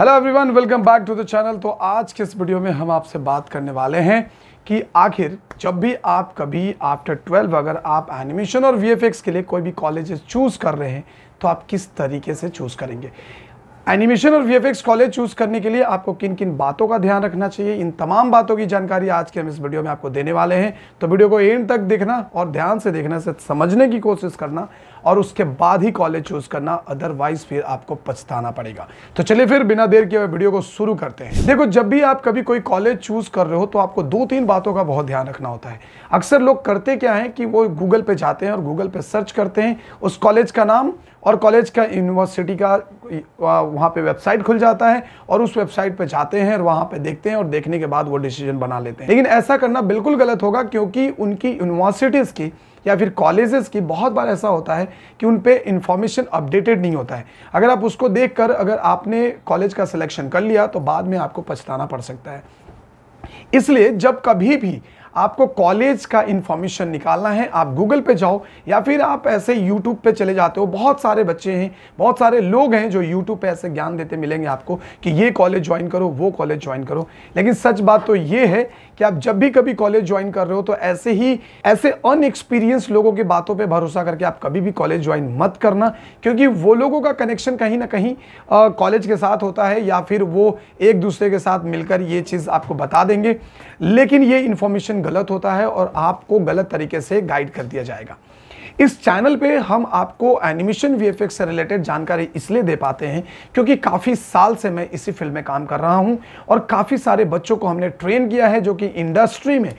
hello everyone welcome back to the channel तो आज के इस वीडियो में हम आपसे बात करने वाले हैं कि आखिर जब भी आप कभी आफ्टर ट्वेल्व अगर आप एनिमेशन और वीएफएक्स के लिए कोई भी कॉलेजेस चूज़ कर रहे हैं तो आप किस तरीके से चूज़ करेंगे एनिमेशन और वीएफएक्स कॉलेज चूज करने के लिए आपको किन किन बातों का ध्यान रखना चाहिए इन तमाम बातों की जानकारी आज के हम इस वीडियो में आपको देने वाले हैं तो वीडियो को एंड तक देखना और ध्यान से देखना से समझने की कोशिश करना और उसके बाद ही कॉलेज चूज करना अदरवाइज फिर आपको पछताना पड़ेगा तो चलिए फिर बिना देर किए वीडियो को शुरू करते हैं देखो जब भी आप कभी कोई कॉलेज चूज कर रहे हो तो आपको दो तीन बातों का बहुत ध्यान रखना होता है अक्सर लोग करते क्या है कि वो गूगल पे जाते हैं और गूगल पे सर्च करते हैं उस कॉलेज का नाम और कॉलेज का यूनिवर्सिटी का वहाँ पे वेबसाइट खुल जाता है और उस वेबसाइट पे जाते हैं और वहाँ पे देखते हैं और देखने के बाद वो डिसीजन बना लेते हैं लेकिन ऐसा करना बिल्कुल गलत होगा क्योंकि उनकी यूनिवर्सिटीज़ की या फिर कॉलेजेस की बहुत बार ऐसा होता है कि उन पर इंफॉर्मेशन अपडेटेड नहीं होता है अगर आप उसको देख कर, अगर आपने कॉलेज का सिलेक्शन कर लिया तो बाद में आपको पछताना पड़ सकता है इसलिए जब कभी भी आपको कॉलेज का इन्फॉर्मेशन निकालना है आप गूगल पे जाओ या फिर आप ऐसे यूट्यूब पे चले जाते हो बहुत सारे बच्चे हैं बहुत सारे लोग हैं जो यूट्यूब पे ऐसे ज्ञान देते मिलेंगे आपको कि ये कॉलेज ज्वाइन करो वो कॉलेज ज्वाइन करो लेकिन सच बात तो ये है कि आप जब भी कभी कॉलेज ज्वाइन कर रहे हो तो ऐसे ही ऐसे अनएक्सपीरियंस लोगों की बातों पर भरोसा करके आप कभी भी कॉलेज ज्वाइन मत करना क्योंकि वो लोगों का कनेक्शन कहीं ना कहीं कॉलेज के साथ होता है या फिर वो एक दूसरे के साथ मिलकर ये चीज़ आपको बता देंगे लेकिन ये इन्फॉर्मेशन गलत होता है और आपको गलत तरीके से गाइड कर दिया जाएगा इस चैनल पे हम आपको एनिमेशन वी से रिलेटेड जानकारी इसलिए दे पाते हैं क्योंकि काफ़ी साल से मैं इसी फील्ड में काम कर रहा हूं और काफ़ी सारे बच्चों को हमने ट्रेन किया है जो कि इंडस्ट्री में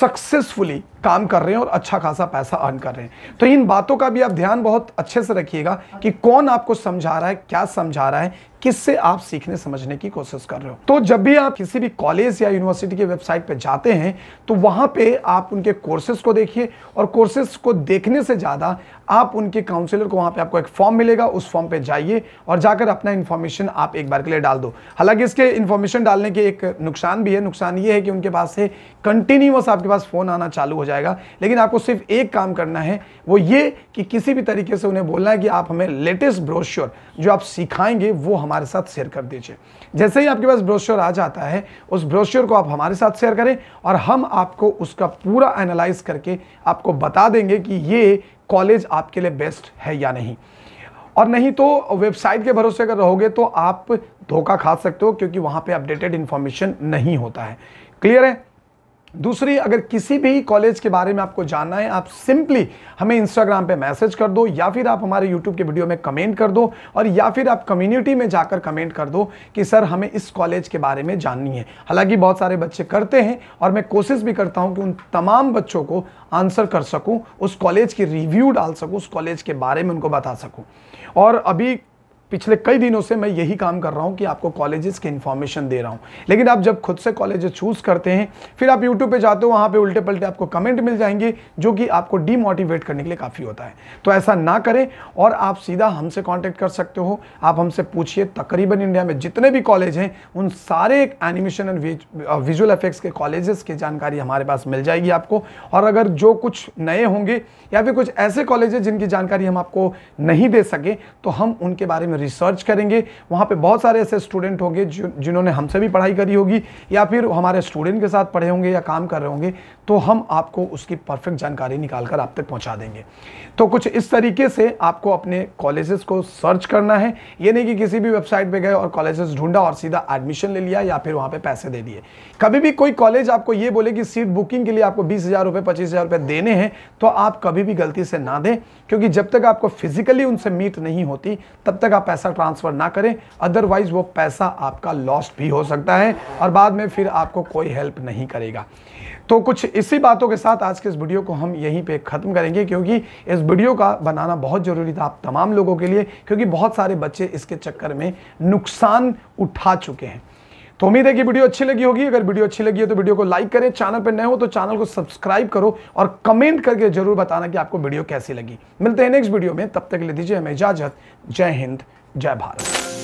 सक्सेसफुली काम कर रहे हैं और अच्छा खासा पैसा अर्न कर रहे हैं तो इन बातों का भी आप ध्यान बहुत अच्छे से रखिएगा कि कौन आपको समझा रहा है क्या समझा रहा है किससे आप सीखने समझने की कोशिश कर रहे हो तो जब भी आप किसी भी कॉलेज या यूनिवर्सिटी के वेबसाइट पर जाते हैं तो वहाँ पे आप उनके कोर्सेज को देखिए और कोर्सेज को देखने से ज़्यादा आप उनके काउंसलर को वहाँ पे आपको एक फॉर्म मिलेगा उस फॉर्म पे जाइए और जाकर अपना इन्फॉर्मेशन आप एक बार के लिए डाल दो हालांकि इसके इन्फॉर्मेशन डालने के एक नुकसान भी है नुकसान ये है कि उनके पास से कंटिन्यूस आपके पास फ़ोन आना चालू हो जाएगा लेकिन आपको सिर्फ एक काम करना है वो ये कि किसी भी तरीके से उन्हें बोलना है कि आप हमें लेटेस्ट ब्रोश्योर जो आप सिखाएंगे वो हमारे साथ शेयर कर दीजिए जैसे ही आपके पास ब्रोश्योर आ जाता है उस ब्रोश्योर को आप हमारे साथ शेयर करें और हम आपको उसका पूरा एनालाइज करके आपको बता देंगे कि ये कॉलेज आपके लिए बेस्ट है या नहीं और नहीं तो वेबसाइट के भरोसे अगर रहोगे तो आप धोखा खा सकते हो क्योंकि वहाँ पे अपडेटेड इन्फॉर्मेशन नहीं होता है क्लियर है दूसरी अगर किसी भी कॉलेज के बारे में आपको जानना है आप सिंपली हमें इंस्टाग्राम पे मैसेज कर दो या फिर आप हमारे यूट्यूब के वीडियो में कमेंट कर दो और या फिर आप कम्युनिटी में जाकर कमेंट कर दो कि सर हमें इस कॉलेज के बारे में जाननी है हालांकि बहुत सारे बच्चे करते हैं और मैं कोशिश भी करता हूँ कि उन तमाम बच्चों को आंसर कर सकूँ उस कॉलेज की रिव्यू डाल सकूँ उस कॉलेज के बारे में उनको बता सकूँ और अभी पिछले कई दिनों से मैं यही काम कर रहा हूँ कि आपको कॉलेजेस की इन्फॉर्मेशन दे रहा हूँ लेकिन आप जब खुद से कॉलेजेस चूज़ करते हैं फिर आप यूट्यूब पे जाते हो वहाँ पे उल्टे पलटे आपको कमेंट मिल जाएंगे जो कि आपको डीमोटिवेट करने के लिए काफ़ी होता है तो ऐसा ना करें और आप सीधा हमसे कॉन्टैक्ट कर सकते हो आप हमसे पूछिए तकरीबन इंडिया में जितने भी कॉलेज हैं उन सारे एनिमेशन एंड विजुअल इफेक्ट्स के कॉलेजेस की जानकारी हमारे पास मिल जाएगी आपको और अगर जो कुछ नए होंगे या फिर कुछ ऐसे कॉलेज जिनकी जानकारी हम आपको नहीं दे सके तो हम उनके बारे में रिसर्च करेंगे वहाँ पे बहुत सारे ऐसे स्टूडेंट होंगे जिन्होंने हमसे भी पढ़ाई करी होगी या फिर हमारे स्टूडेंट के साथ पढ़े होंगे या काम कर रहे होंगे तो हम आपको उसकी परफेक्ट जानकारी निकाल कर आप तक पहुँचा देंगे तो कुछ इस तरीके से आपको अपने कॉलेजेस को सर्च करना है ये नहीं कि किसी भी वेबसाइट पर गए और कॉलेजेस ढूंढा और सीधा एडमिशन ले लिया या फिर वहाँ पर पैसे दे दिए कभी भी कोई कॉलेज आपको ये बोले कि सीट बुकिंग के लिए आपको बीस हज़ार रुपये पच्चीस हज़ार रुपये देने हैं तो आप कभी भी गलती से ना दें क्योंकि जब तक आपको फिजिकली उनसे मीट नहीं होती तब तक आप पैसा ट्रांसफ़र ना करें अदरवाइज़ वो पैसा आपका लॉस्ट भी हो सकता है और बाद में फिर आपको कोई हेल्प नहीं करेगा तो कुछ इसी बातों के साथ आज के इस वीडियो को हम यहीं पे ख़त्म करेंगे क्योंकि इस वीडियो का बनाना बहुत ज़रूरी था आप तमाम लोगों के लिए क्योंकि बहुत सारे बच्चे इसके चक्कर में नुकसान उठा चुके हैं तो उम्मीद है कि वीडियो अच्छी लगी होगी अगर वीडियो अच्छी लगी है तो वीडियो को लाइक करें चैनल पर नए हो तो चैनल को सब्सक्राइब करो और कमेंट करके जरूर बताना कि आपको वीडियो कैसी लगी मिलते हैं नेक्स्ट वीडियो में तब तक ले दीजिए हमें इजाजत जय हिंद जय भारत